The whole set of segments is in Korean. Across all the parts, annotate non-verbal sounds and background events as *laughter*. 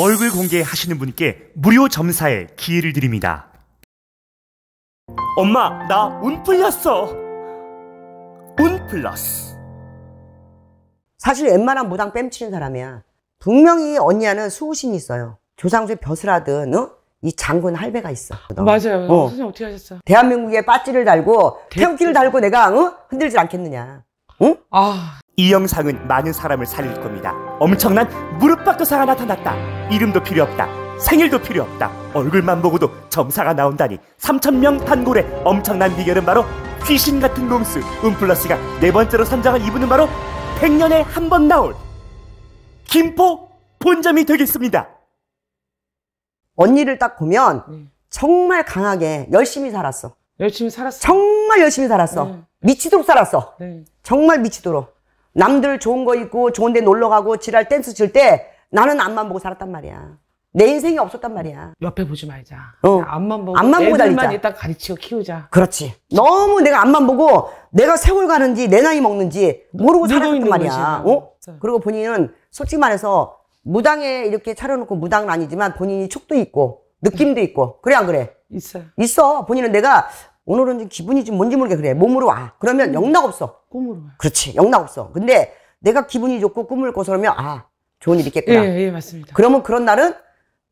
얼굴 공개하시는 분께 무료 점사에 기회를 드립니다. 엄마, 나 운 풀렸어. 운 플러스. 사실 웬만한 무당 뺨치는 사람이야. 분명히 언니야는 수호신이 있어요. 조상수의 벼슬 하든, 어? 이 장군 할배가 있어. 너. 어, 맞아요. 어, 어. 선생님 어떻게 하셨어 대한민국에 빠찌를 달고 태극기를 달고 내가 어? 흔들지 않겠느냐. 응? 아. 이 영상은 많은 사람을 살릴 겁니다. 엄청난 무릎박도사가 나타났다. 이름도 필요 없다. 생일도 필요 없다. 얼굴만 보고도 점사가 나온다니 3천명 단골의 엄청난 비결은 바로 귀신 같은 롬수 음플러스가 네 번째로 선정한이분은 바로 100년에 한 번 나올 김포 본점이 되겠습니다. 언니를 딱 보면 네. 정말 강하게 열심히 살았어. 열심히 살았어. 정말 열심히 살았어. 네. 미치도록 살았어. 네. 정말 미치도록. 남들 좋은 거 있고 좋은 데 놀러 가고 지랄 댄스 칠 때 나는 앞만 보고 살았단 말이야. 내 인생이 없었단 말이야. 옆에 보지 말자. 어. 앞만 보고 앞만 보고 애들만 일단 가르치고 키우자. 그렇지. 너무 내가 앞만 보고 내가 세월 가는지 내 나이 먹는지 모르고 살았단 말이야. 어? 네. 그리고 본인은 솔직히 말해서 무당에 이렇게 차려놓고 무당은 아니지만 본인이 촉도 있고 느낌도 있고 그래 안 그래? 있어요. 있어. 본인은 내가 오늘은 기분이 좀 뭔지 모르게 그래. 몸으로 와. 그러면 음. 영락 없어. 꿈으로 와. 그렇지. 영락 없어. 근데 내가 기분이 좋고 꿈을 꿔서 그러면 아, 좋은 일이 있겠구나. 예, 예, 맞습니다. 그러면 그런 날은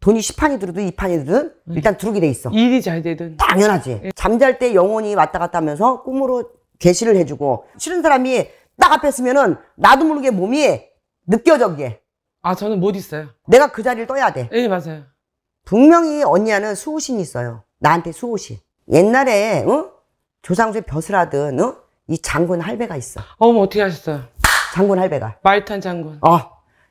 돈이 10판이 들어도 2판이 들어든 음. 일단 들어오게 돼 있어. 일이 잘 되든. 당연하지. 예. 잠잘 때 영혼이 왔다 갔다 하면서 꿈으로 계시를 해주고 싫은 사람이 딱 앞에 있으면은 나도 모르게 몸이 느껴져 그게. 아, 저는 못 있어요. 내가 그 자리를 떠야 돼. 예, 맞아요. 분명히 언니야는 수호신이 있어요. 나한테 수호신. 옛날에 어? 조상수의 벼슬 하던 어? 이 장군 할배가 있어. 어머 어떻게 하셨어요? 장군 할배가. 말탄 장군. 어.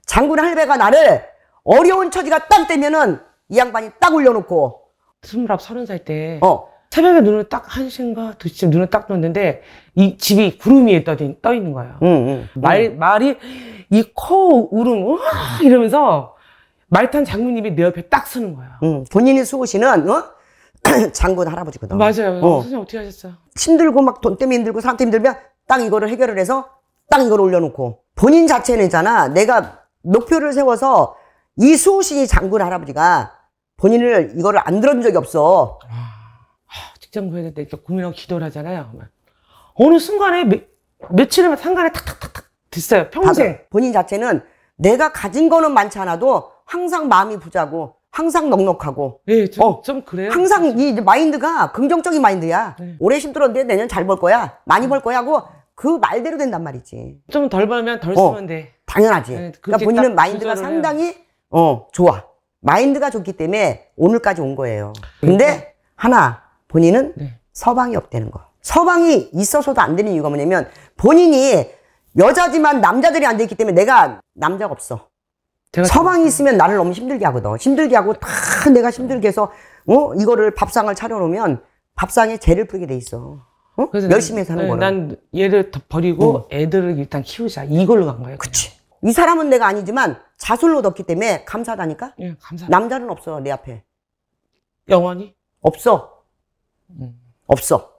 장군 할배가 나를 어려운 처지가 딱 되면은 이 양반이 딱 올려놓고 스물아홉 서른 살때 어. 새벽에 눈을 딱한 시인가 두 시쯤 눈을 딱 떴는데 이 집이 구름 위에 떠, 떠 있는 거예요. 응, 응. 말 말이 이 코 울음 와 이러면서 말탄 장군님이 내 옆에 딱 서는 거예요. 응. 본인이 수고시는 어? *clears throat* 장군 할아버지거든. 맞아요. 어. 선생님 어떻게 하셨어요? 힘들고 막 돈 때문에 힘들고 사람 때문에 힘들면 딱 이거를 해결을 해서 딱 이걸 올려놓고 본인 자체는 있잖아. 내가 목표를 세워서 이 수호신이 장군 할아버지가 본인을 이거를 안 들어준 적이 없어. 아, 아 직장 구해야 될때 고민하고 기도를 하잖아요. 어느 순간에 며, 며칠이면 상간에 탁탁탁탁 됐어요. 평생. 본인 자체는 내가 가진 거는 많지 않아도 항상 마음이 부자고 항상 넉넉하고. 예, 좀, 어, 좀 그래요. 항상 사실. 그렇죠. 이 마인드가 긍정적인 마인드야. 네. 올해 힘들었는데 내년 잘 벌 거야. 많이 음. 벌 거야 하고 그 말대로 된단 말이지. 좀 덜 벌면 덜 어, 쓰면 돼. 당연하지. 네, 그러니까 본인은 마인드가 상당히 어 좋아. 마인드가 좋기 때문에 오늘까지 온 거예요. 그러니까. 근데 네. 하나 본인은 네. 서방이 없다는 거. 서방이 있어서도 안 되는 이유가 뭐냐면 본인이 여자지만 남자들이 안돼 있기 때문에 내가 남자가 없어. 서방이 있으면 나를 너무 힘들게 하거든. 힘들게 하고 다 내가 힘들게 해서 어 이거를 밥상을 차려놓으면 밥상에 죄를 풀게 돼 있어. 어? 그래서 열심히 난, 사는 거는. 난 얘를 버리고 응. 애들을 일단 키우자 이걸로 간 거야. 그치. 이 사람은 내가 아니지만 자술로 덮기 때문에 감사하다니까. 예, 감사. 남자는 없어 내 앞에. 영원히? 없어. 음. 없어.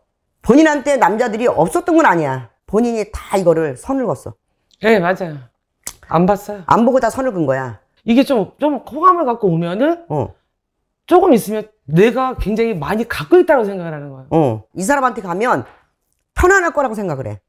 본인한테 남자들이 없었던 건 아니야. 본인이 다 이거를 선을 걷어. 예, 맞아요. 안 봤어요. 안 보고 다 선을 긋 거야. 이게 좀, 좀 호감을 갖고 오면은, 어. 조금 있으면 내가 굉장히 많이 갖고 있다고 생각을 하는 거예요. 어. 이 사람한테 가면 편안할 거라고 생각을 해.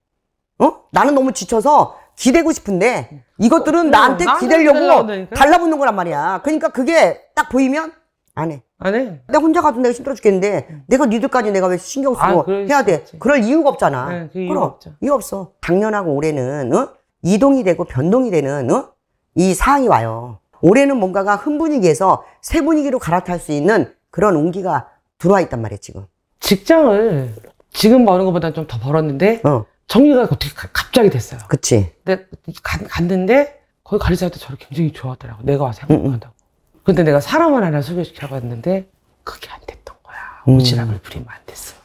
어? 나는 너무 지쳐서 기대고 싶은데 이것들은 어, 나한테 기대려고 달라붙는 거란 말이야. 그러니까 그게 딱 보이면 안 해. 안 해. 내가 혼자 가도 내가 힘들어 죽겠는데 내가 니들까지 내가 왜 신경 쓰고 아, 해야 돼. 그럴 이유가 없잖아. 네, 그 이유 럼 없죠. 이유 없어. 작년하고 올해는 어? 이동이 되고 변동이 되는 어? 이사항이 와요. 올해는 뭔가가 흠 분위기에서 새 분위기로 갈아탈 수 있는 그런 온기가 들어와 있단 말이에요, 지금. 직장을 지금 버는 것보다 좀 더 벌었는데 어. 정리가 어떻게 가, 갑자기 됐어요. 그치. 근 가, 갔는데 거기 관리자한테 저를 굉장히 좋아하더라고. 내가 와서 행복한다고. 응. 근데 내가 사람을 하나 소개시켜 봤는데 그게 안 됐던 거야. 음. 오지랖을 음. 부리면 안 됐어.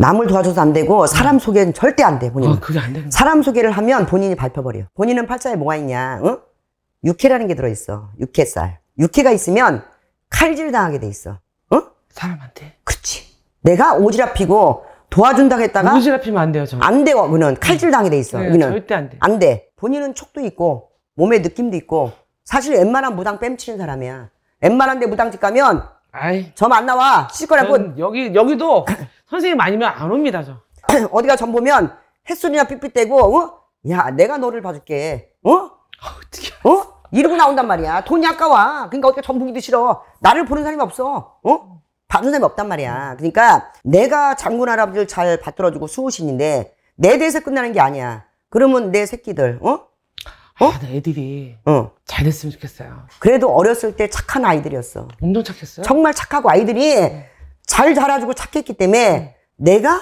남을 도와줘서 안 되고 사람 소개는 절대 안 돼, 본인은. 아, 그게 안 돼. 사람 소개를 하면 본인이 밟혀버려. 본인은 팔자에 뭐가 있냐, 응? 육회라는 게 들어있어. 육회살. 육회가 있으면 칼질 당하게 돼 있어. 응? 사람한테? 그렇지. 내가 오지랖피고 도와준다고 했다가 오지랖히면 안 돼요, 저. 안 돼요. 그는 칼질 당하게 돼 있어. 네, 여기는. 절대 안 돼. 안 돼. 본인은 촉도 있고 몸에 느낌도 있고 사실 웬만한 무당 뺨치는 사람이야. 웬만한 데 무당집 가면 아이. 점 안 나와. 실거라고. 여기 여기도 *laughs* 선생님 아니면 안 옵니다 저 *clears throat* 어디가 전 보면 햇순이나 삐삐대고 어? 야 내가 너를 봐줄게 어? 아, 어떻게 어? 이러고 나온단 말이야 돈이 아까워 그러니까 어떻게 전 보기도 싫어 나를 보는 사람이 없어 어? 받는 사람이 없단 말이야 그러니까 내가 장군 할아버지를 잘 받들어주고 수호신인데 내 대에서 끝나는 게 아니야 그러면 내 새끼들 어? 아, 어? 아, 애들이 어. 잘 됐으면 좋겠어요 그래도 어렸을 때 착한 아이들이었어 엄청 착했어요? 정말 착하고 아이들이 네. 잘 자라주고 착했기 때문에 내가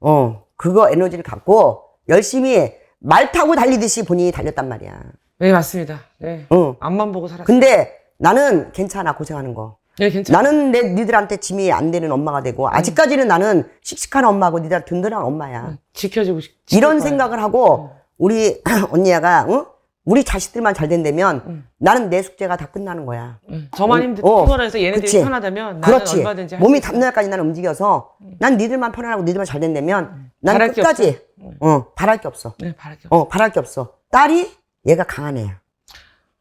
어 그거 에너지를 갖고 열심히 말 타고 달리듯이 본인이 달렸단 말이야. 네 맞습니다. 네. 어. 앞만 보고 살았어. 근데 나는 괜찮아 고생하는 거. 네 괜찮아. 나는 내 니들한테 짐이 안 되는 엄마가 되고 음. 아직까지는 나는 씩씩한 엄마고 니들 든든한 엄마야. 음, 지켜주고 싶. 이런 생각을 하고 음. 우리 *clears throat* 언니야가 응? 우리 자식들만 잘 된다면 음. 나는 내 숙제가 다 끝나는 거야. 음. 저만 어, 힘들 어, 해서 얘네들이 그치. 편하다면 그렇지. 몸이 담날까지 나는 움직여서 음. 난 니들만 편안하고 니들만 잘 된다면 음. 나는 끝까지 음. 어 바랄 게 없어. 네 바랄 게 어, 없어. 어 바랄 게 없어. 딸이 얘가 강한 애야.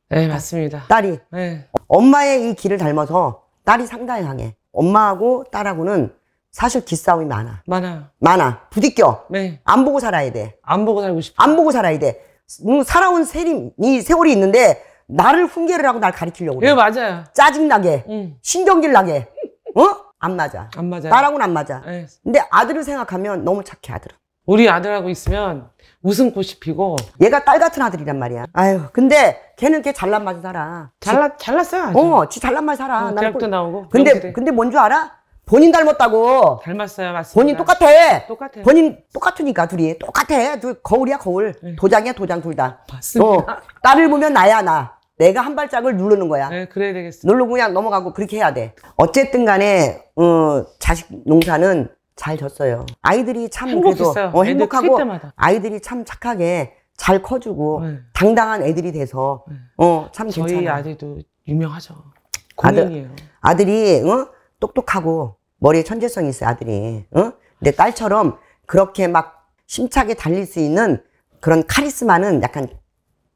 네 맞습니다. 딸이 네. 엄마의 이 길을 닮아서 딸이 상당히 강해. 엄마하고 딸하고는 사실 기싸움이 많아. 많아요. 많아. 부딪혀. 네. 안 보고 살아야 돼. 안 보고 살고 싶어. 안 보고 살아야 돼. 뭐 살아온 세림이 세월이 있는데 나를 훈계를 하고 날 가리키려고 그래. 예, 맞아요. 짜증나게, 음. 신경질 나게, 어? 안 맞아. 안맞아 나랑은 안 맞아. 예. 근데 아들을 생각하면 너무 착해, 아들은. 우리 아들하고 있으면 웃음꽃이 피고. 얘가 딸 같은 아들이란 말이야. 아유, 근데 걔는 걔 잘난 맛에 살아. 잘났, 잘났어요. 어, 지 잘난 맛 살아. 어, 대학도 꼴- 나오고. 근데, 명대 근데 뭔 줄 알아? 본인 닮았다고. 닮았어요, 맞습니다. 본인 똑같아. 똑같아 본인 똑같으니까 둘이 똑같아. 둘 거울이야 거울. 네. 도장이야 도장 둘 다. 맞습니다. 어, 나를 보면 나야 나. 내가 한 발짝을 누르는 거야. 네, 그래야 되겠어. 누르고 그냥 넘어가고 그렇게 해야 돼. 어쨌든 간에 어, 자식 농사는 잘 졌어요. 아이들이 참 행복했어요. 그래도 어, 행복하고 아이들이 참 착하게 잘 커주고 네. 당당한 애들이 돼서 네. 어참 괜찮아. 저희 아들도 유명하죠. 공인이에요. 아들, 아들이 어? 똑똑하고 머리에 천재성이 있어 요 아들이 어? 내 딸처럼 그렇게 막 심차게 달릴 수 있는 그런 카리스마는 약간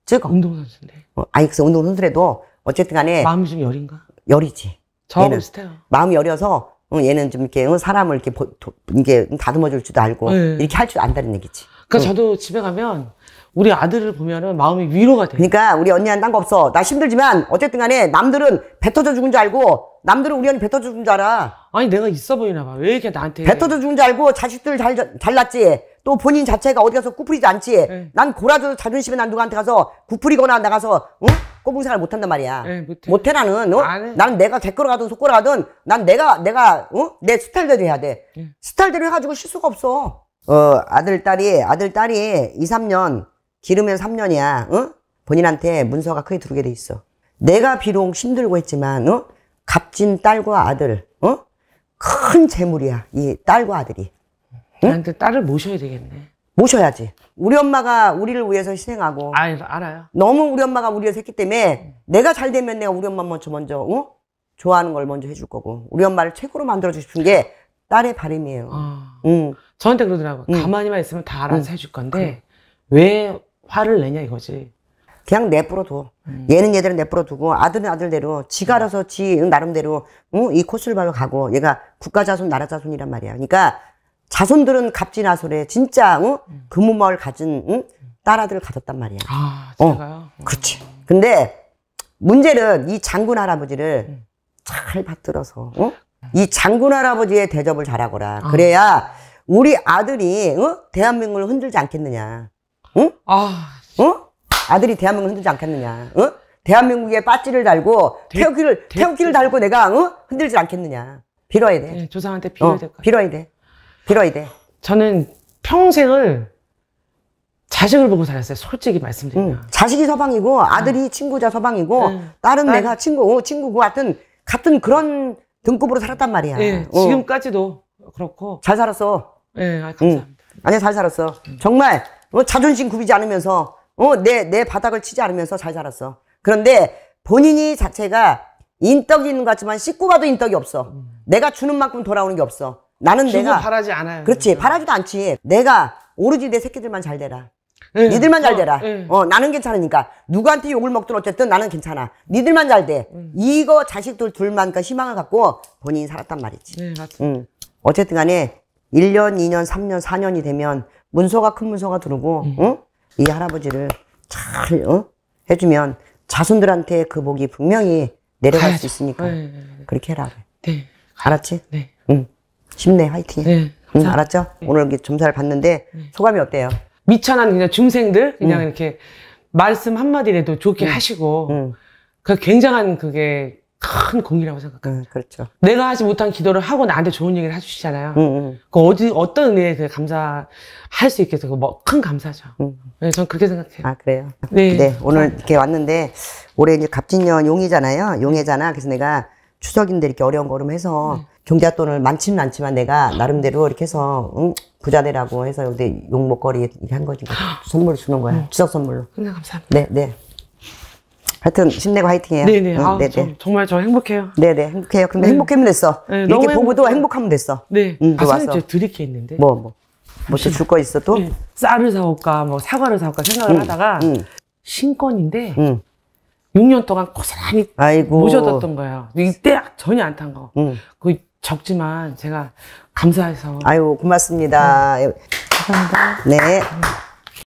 즉 운동선수인데 어, 아니 그래서 운동선수래도 어쨌든 간에 마음이 좀 여린가? 여리지 저하고 비슷해요 마음이 여려서 어, 얘는 좀 이렇게 어, 사람을 이렇게, 보, 도, 이게 다듬어 줄 줄도 알고 네. 이렇게 할 줄 안다는 얘기지 그러니까 저도 집에 가면 우리 아들을 보면은 마음이 위로가 돼. 그러니까 우리 언니한테한거 없어. 나 힘들지만 어쨌든 간에 남들은 뱉어져 죽은 줄 알고 남들은 우리 언니 뱉어져 죽은 줄 알아. 아니 내가 있어 보이나 봐. 왜 이렇게 나한테 뱉어져 죽은 줄 알고 자식들 잘, 잘났지. 또 본인 자체가 어디 가서 구풀리지 않지. 네. 난 고라져서 자존심에 난 누구한테 가서 구풀이거나 나가서 응? 꼬붕상을 못한단 말이야. 네, 못해. 못 나는. 어? 나는 내가 개끌어가든 속끌어가든 난 내가 내가 어? 내 스타일대로 해야 돼. 네. 스타일대로 해가지고 실수가 없어. 어 아들 딸이 아들 딸이 2, 3년 기르면 3년이야. 어? 본인한테 문서가 크게 들어오게 돼 있어. 내가 비록 힘들고 했지만 어? 값진 딸과 아들 어? 큰 재물이야. 이 딸과 아들이. 응? 나한테 딸을 모셔야 되겠네. 모셔야지. 우리 엄마가 우리를 위해서 희생하고. 아, 알아요. 너무 우리 엄마가 우리 를해서 했기 때문에 내가 잘 되면 내가 우리 엄마 먼저 먼저 어? 좋아하는 걸 먼저 해줄 거고 우리 엄마를 최고로 만들어주고 싶은 게 딸의 바람이에요. 어. 응. 저한테 그러더라고 응. 가만히만 있으면 다 알아서 해줄 건데 그래. 왜 화를 내냐 이거지. 그냥 내버려둬. 음. 얘는 얘대로 내버려두고 아들은 아들대로 지가 음. 알아서 지 나름대로 응? 이코스를발로 가고 얘가 국가자손 나라자손이란 말이야. 그러니까 자손들은 갑진아솔에 진짜 응? 음. 금은마을 가진 응? 딸아들을 가졌단 말이야. 아, 제가요? 어, 음. 그렇지. 근데 문제는 이 장군 할아버지를 음. 잘 받들어서 어? 이 장군 할아버지의 대접을 잘하거라. 아. 그래야 우리 아들이 어? 대한민국을 흔들지 않겠느냐. 응? 어? 아. 어? 아들이 대한민국 흔들지 않겠느냐? 어? 대한민국에 빠찌를 달고 대, 태극기를 대, 태극기를 달고 내가 어? 흔들지 않겠느냐? 빌어야 돼. 네, 조상한테 어, 빌어야 어, 될것 빌어야 돼. 빌어야 돼. 저는 평생을 자식을 보고 살았어요. 솔직히 말씀드리면. 응. 자식이 서방이고 아들이 응. 친구자 서방이고 응. 딸은 딸. 내가 친구 어, 친구고 하여 같은 그런 등급으로 살았단 말이야. 네, 어. 지금까지도 그렇고 잘 살았어. 네, 아, 감사합니다. 아니 잘 살았어. 정말 어, 자존심 굽이지 않으면서 어, 내, 내 바닥을 치지 않으면서 잘 자랐어. 그런데 본인이 자체가 인덕이 있는 것 같지만 씻고 가도 인덕이 없어. 음. 내가 주는 만큼 돌아오는 게 없어. 나는 내가 바라지 않아요. 그렇지 그러니 음. 바라지도 않지. 내가 오로지 내 새끼들만 잘 되라. 네. 니들만 잘 되라. 네. 어, 나는 괜찮으니까 누구한테 욕을 먹든 어쨌든 나는 괜찮아. 니들만 잘 돼. 음. 이거 자식들 둘만 그 희망을 갖고 본인이 살았단 말이지. 네, 맞습니다. 음. 어쨌든 간에 1년, 2년, 3년, 4년이 되면 문서가 큰 문서가 들어오고 음. 응? 어? 이 할아버지를 잘 어? 해주면 자손들한테 그 복이 분명히 내려갈 가야죠. 수 있으니까 네, 네, 네, 네. 그렇게 해라. 네. 알았지? 네. 응. 쉽네 화이팅. 네. 응, 알았죠? 오늘 이렇게 점사를 봤는데 소감이 어때요? 미천한 그냥 중생들 그냥 응. 이렇게 말씀 한마디라도 좋게 하시고 그 굉장한 그게 큰 공이라고 생각합니다. 음, 그렇죠. 내가 하지 못한 기도를 하고 나한테 좋은 얘기를 해주시잖아요. 음, 음. 그 어디 어떤 은혜에 그 감사할 수 있겠어요. 뭐큰 감사죠. 음. 네, 전 그렇게 생각해요. 아 그래요. 네. 네 오늘 이렇게 왔는데 올해 이제 갑진년 용의잖아요. 용해잖아. 그래서 내가 추석인데 이렇게 어려운 걸음 해서 네. 경제활을 많지는 않지만 내가 나름대로 이렇게 해서 응? 부자 되라고 해서 근데 욕 먹거리 이렇게 한 거지. 선물 주는 거야. 음. 추석 선물로. 네, 감사합니다. 네, 네. 하여튼 힘내고 화이팅해요. 네네. 네. 응, 아, 네네. 저, 네. 정말 저 행복해요. 네네 네. 행복해요. 근데 네. 행복하면 됐어. 네, 이렇게 보고도 행복해요. 행복하면 됐어. 네. 응, 아, 와서. 저 드릴 게 있는데. 뭐 뭐. 뭐또줄거 있어 또? 네. 쌀을 사올까 뭐 사과를 사올까 생각을 응, 하다가 신건인데 6년 동안 고스란히 아이고. 모셔뒀던 거예요. 이때 전혀 안 탄 거. 그 적지만 제가 감사해서. 아유 고맙습니다. 감사합니다. 네.